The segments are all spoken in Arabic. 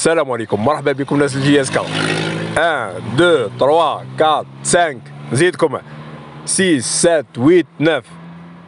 السلام عليكم مرحبا بكم ناس الجي اس كا 1 2 3 4 5 نزيدكم 6 7 8 9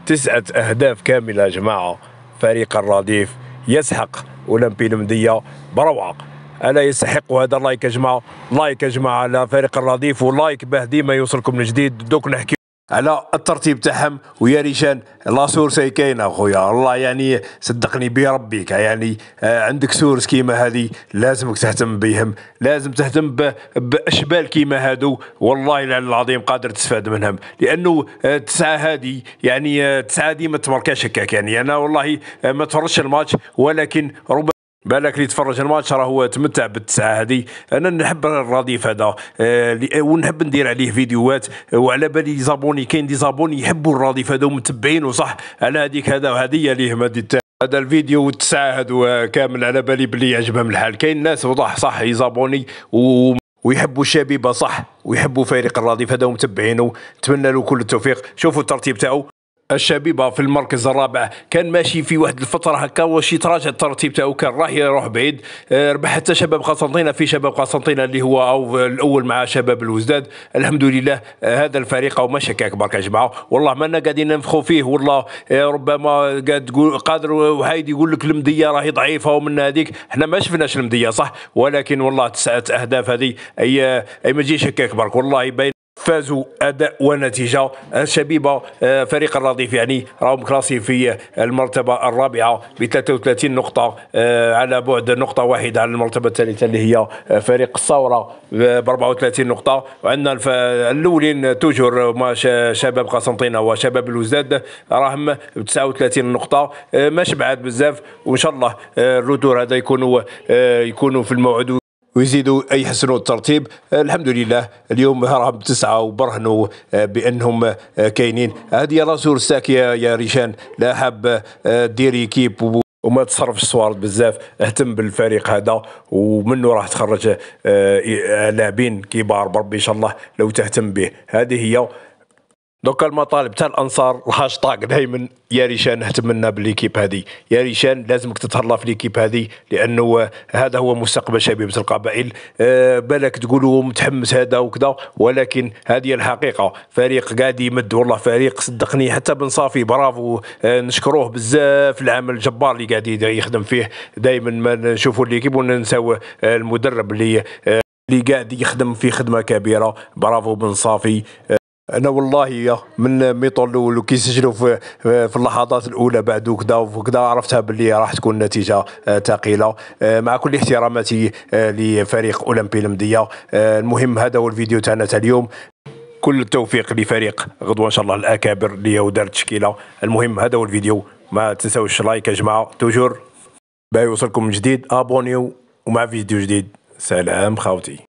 تسعة أهداف كاملة يا جماعة فريق الرديف يسحق أولمبي المدية بروعة ألا يستحق هذا اللايك يا جماعة لايك يا جماعة على فريق الرديف ولايك باه ديما يوصلكم الجديد دوك نحكي على الترتيب تاعهم ويا ريشان لا سورس هي كاينه خويا والله يعني صدقني بربك يعني آه، عندك سورس كيما هذه لازمك تهتم بهم لازم تهتم باشبال كيما هادو والله العظيم قادر تستفاد منهم لانه التسعه آه، هذه يعني التسعه آه، دي ما تمركاش هكاك يعني انا والله ما تفرجش الماتش ولكن ربما بالك اللي يتفرج الماتش راه هو تمتع بالتسعه هذه انا نحب الرديف هذا آه،, أه ونحب ندير عليه فيديوهات وعلى بالي زابوني كاين دي زابوني يحبوا الرديف هذا ومتبعينه صح على هذيك هذا وهذه ليه هذه هذا الفيديو والتسعه هذو آه، كامل على بالي بلي يعجبهم الحال كاين ناس وضح صح يزابوني و ويحبوا الشبيبه صح ويحبوا فريق الرديف هذا ومتبعينه نتمنى له كل التوفيق شوفوا الترتيب تاعو الشبيبه في المركز الرابع كان ماشي في واحد الفتره هكا واش يتراجع الترتيب تاعو كان راح يروح بعيد آه، ربح حتى شباب قسنطينه في شباب قسنطينه اللي هو أو الاول مع شباب الوزداد الحمد لله آه، هذا الفريق او مشكاك برك يا جماعه والله مانا قاعدين ننفخوا فيه والله آه، ربما قاعد تقول قادر وهايد يقول لك المديه راهي ضعيفه ومن هذيك احنا ما شفناش المديه صح ولكن والله تسعه اهداف هذه اي, أي ما تجيش هكاك برك والله يبين فازوا اداء ونتيجه شبيبه آه، فريق الرديف يعني راهم كلاسي في المرتبه الرابعه ب 33 نقطه آه، على بعد نقطه واحده على المرتبه الثالثه اللي هي آه، فريق الثوره ب 34 نقطه وعندنا الاولين توجور ما شباب قسنطينه وشباب الوزداد راهم ب 39 نقطه ماش بعاد بزاف وان شاء الله الردور هذا يكونوا يكونوا في الموعد ويزيدوا يحسنوا الترتيب الحمد لله اليوم راهم تسعة وبرهنوا آه، بأنهم آه، كاينين هذه راسور ساكية يا ريشان لا حاب آه، دير كيب وما تصرفش صوارد بزاف اهتم بالفريق هذا ومنه راح تخرج لاعبين كبار بربي ان شاء الله لو تهتم به هذه هي دوكا المطالب تاع الانصار الهاشتاغ دائما يا ريشان اهتمنا بالليكيب هذه يا ريشان لازمك تتهلا في ليكيب هذه لانه هذا هو مستقبل شبيبه القبائل أه بالك تقولوا متحمس هذا وكذا ولكن هذه الحقيقه فريق قاعد يمد والله فريق صدقني حتى بن صافي برافو أه نشكروه بزاف العمل الجبار اللي قاعد يخدم فيه دائما ما نشوفوا ليكيب وننساو آه، المدرب اللي أه اللي قاعد يخدم في خدمه كبيره برافو بن صافي آه، انا والله يا من ميطول الاول وكي سجلوا في, في اللحظات الاولى بعد وكذا وكذا عرفتها باللي راح تكون نتيجه آه، ثقيله آه، مع كل احتراماتي آه، لفريق اولمبي المديه المهم هذا هو الفيديو تاعنا تاع اليوم كل التوفيق لفريق غدوه ان شاء الله الاكابر اللي هو دار التشكيله المهم هذا هو الفيديو ما تنساوش لايك يا جماعه توجور باه يوصلكم من جديد ابونيو ومع فيديو جديد سلام خاوتي